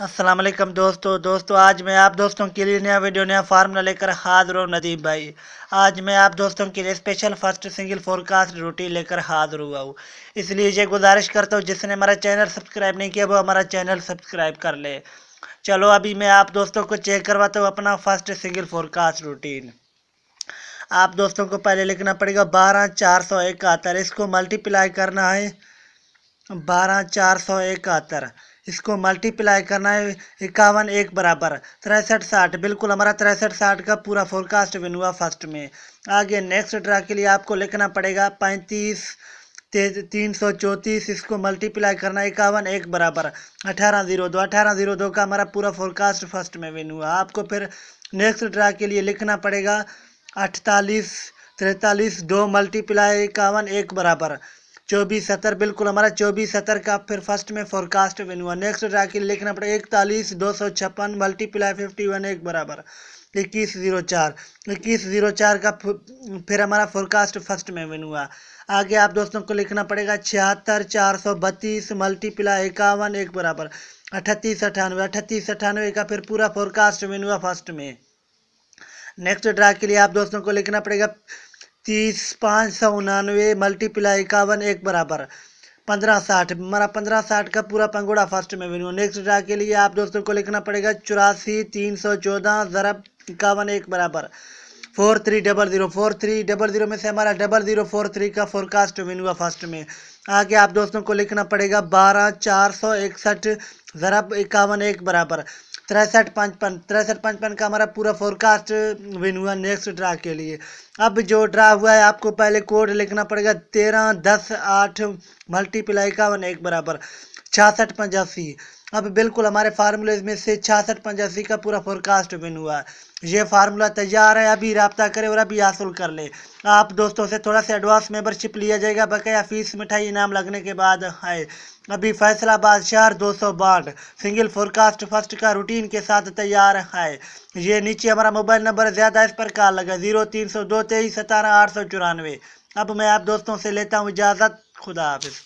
असलम दोस्तों दोस्तों आज मैं आप दोस्तों के लिए नया वीडियो नया फार्मूला लेकर हाजिर हूँ नदीम भाई आज मैं आप दोस्तों के लिए स्पेशल फर्स्ट सिंगल फोरकास्ट रोटी लेकर हाजिर हुआ हूँ इसलिए ये गुजारिश करता हूँ जिसने हमारा चैनल सब्सक्राइब नहीं किया वो हमारा चैनल सब्सक्राइब कर ले चलो अभी मैं आप दोस्तों को चेक करवाता हूँ अपना फर्स्ट सिंगल फोरकास्ट रूटीन आप दोस्तों को पहले लिखना पड़ेगा बारह चार सौ इकहत्तर इसको मल्टीप्लाई करना है बारह चार सौ इकहत्तर इसको मल्टीप्लाई करना है इक्यावन एक बराबर तिरसठ साठ बिल्कुल हमारा तिरसठ साठ का पूरा फोरकास्ट विन हुआ फर्स्ट में आगे नेक्स्ट ड्रा के लिए आपको लिखना पड़ेगा पैंतीस तीन सौ चौंतीस इसको मल्टीप्लाई करना इक्यावन एक बराबर अठारह जीरो दो अठारह जीरो दो का हमारा पूरा फोरकास्ट फर्स्ट में विन हुआ आपको फिर नेक्स्ट ड्रा के लिए लिखना पड़ेगा अठतालीस तैतालीस दो मल्टीप्लाई इक्यावन एक बराबर चौबीस सत्तर बिल्कुल हमारा चौबीस सत्तर का फिर फर्स्ट में फोरकास्ट वेन हुआ नेक्स्ट जाके लिखना पड़ेगा इकतालीस दो सौ छप्पन मल्टीप्लाई फिफ्टी वन एक बराबर इक्कीस जीरो चार इक्कीस जीरो चार का फिर हमारा फोरकास्ट फर्स्ट में वेन हुआ आगे आप दोस्तों को लिखना पड़ेगा छिहत्तर चार सौ बत्तीस मल्टीप्लाई इक्यावन एक बराबर अठतीस अठानवे अठतीस अठानवे का फिर पूरा फोरकास्ट वेन हुआ फर्स्ट में नेक्स्ट ड्रा के लिए आप दोस्तों को लिखना पड़ेगा तीस पाँच सौ उनानवे मल्टीप्लाई इक्यावन एक बराबर पंद्रह साठ हमारा पंद्रह साठ का पूरा पंगोड़ा फर्स्ट में वेन्यू नेक्स्ट ड्रा के लिए आप दोस्तों को लिखना पड़ेगा चौरासी तीन सौ चौदह ज़रब इक्यावन एक बराबर four three double zero four three double zero में से हमारा डबल जीरो फोर थ्री का फोरकास्ट विन हुआ फर्स्ट में आगे आप दोस्तों को लिखना पड़ेगा बारह चार सौ इकसठ ज़रब इक्यावन एक बराबर तिरसठ पंचपन तिरसठ पंचपन का हमारा पूरा फोरकास्ट विन हुआ नेक्स्ट ड्रा के लिए अब जो ड्रा हुआ है आपको पहले कोड लिखना पड़ेगा तेरह दस आठ मल्टीप्लाई का वन एक बराबर छियासठ पचासी अब बिल्कुल हमारे फार्मूले में से छियासठ पंचासी का पूरा फोरकास्ट बिन हुआ है ये फार्मूला तैयार है अभी रबता करें और अभी हासिल कर ले आप दोस्तों से थोड़ा सा एडवांस मेंबरशिप लिया जाएगा बकाया फीस मिठाई इनाम लगने के बाद है अभी फैसलाबाद शहर दो सौ बाढ़ सिंगल फोरकास्ट फर्स्ट का रूटीन के साथ तैयार है ये नीचे हमारा मोबाइल नंबर ज़्यादा इस पर कॉल लगा जीरो तीन सौ दो तेईस सतारह आठ सौ चौरानवे अब मैं आप दोस्तों से लेता हूँ इजाज़त खुदा हाफिज़